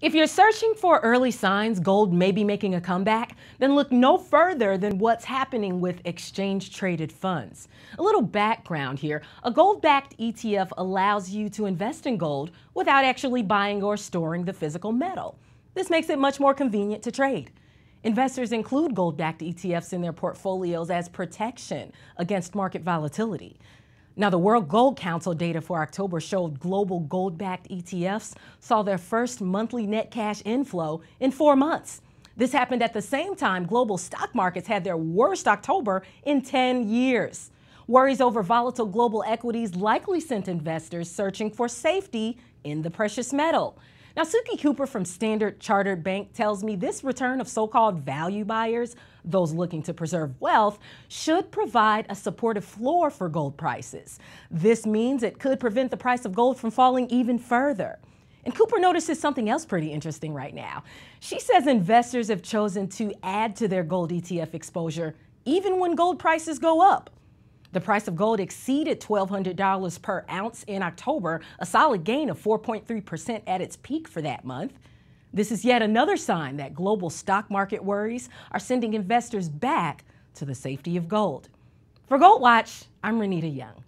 If you're searching for early signs gold may be making a comeback, then look no further than what's happening with exchange traded funds. A little background here a gold backed ETF allows you to invest in gold without actually buying or storing the physical metal. This makes it much more convenient to trade. Investors include gold backed ETFs in their portfolios as protection against market volatility. Now, the World Gold Council data for October showed global gold backed ETFs saw their first monthly net cash inflow in four months. This happened at the same time global stock markets had their worst October in 10 years. Worries over volatile global equities likely sent investors searching for safety in the precious metal. Now, Suki Cooper from Standard Chartered Bank tells me this return of so called value buyers, those looking to preserve wealth, should provide a supportive floor for gold prices. This means it could prevent the price of gold from falling even further. And Cooper notices something else pretty interesting right now. She says investors have chosen to add to their gold ETF exposure even when gold prices go up. The price of gold exceeded $1,200 per ounce in October, a solid gain of 4.3% at its peak for that month. This is yet another sign that global stock market worries are sending investors back to the safety of gold. For Gold Watch, I'm Renita Young.